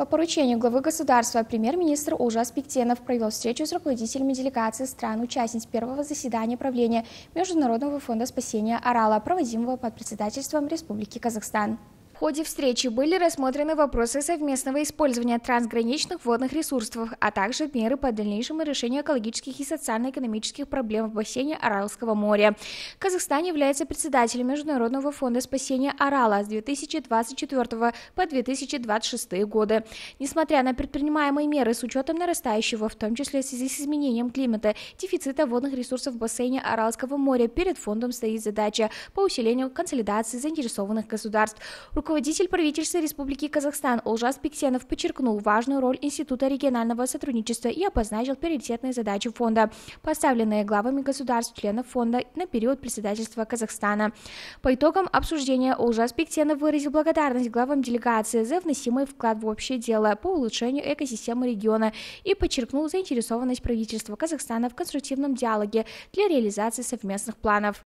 По поручению главы государства премьер-министр Ужас Пиктенов провел встречу с руководителями делегации стран-участниц первого заседания правления Международного фонда спасения «Орала», проводимого под председательством Республики Казахстан ходе встречи были рассмотрены вопросы совместного использования трансграничных водных ресурсов, а также меры по дальнейшему решению экологических и социально-экономических проблем в бассейне Аралского моря. Казахстан является председателем Международного фонда спасения Арала с 2024 по 2026 годы. Несмотря на предпринимаемые меры с учетом нарастающего, в том числе в связи с изменением климата, дефицита водных ресурсов в бассейне Аралского моря, перед фондом стоит задача по усилению консолидации заинтересованных государств. Руководитель правительства Республики Казахстан Олжас Пиксенов подчеркнул важную роль Института регионального сотрудничества и обозначил приоритетные задачи фонда, поставленные главами государств-членов фонда на период председательства Казахстана. По итогам обсуждения Олжас Пиксенов выразил благодарность главам делегации за вносимый вклад в общее дело по улучшению экосистемы региона и подчеркнул заинтересованность правительства Казахстана в конструктивном диалоге для реализации совместных планов.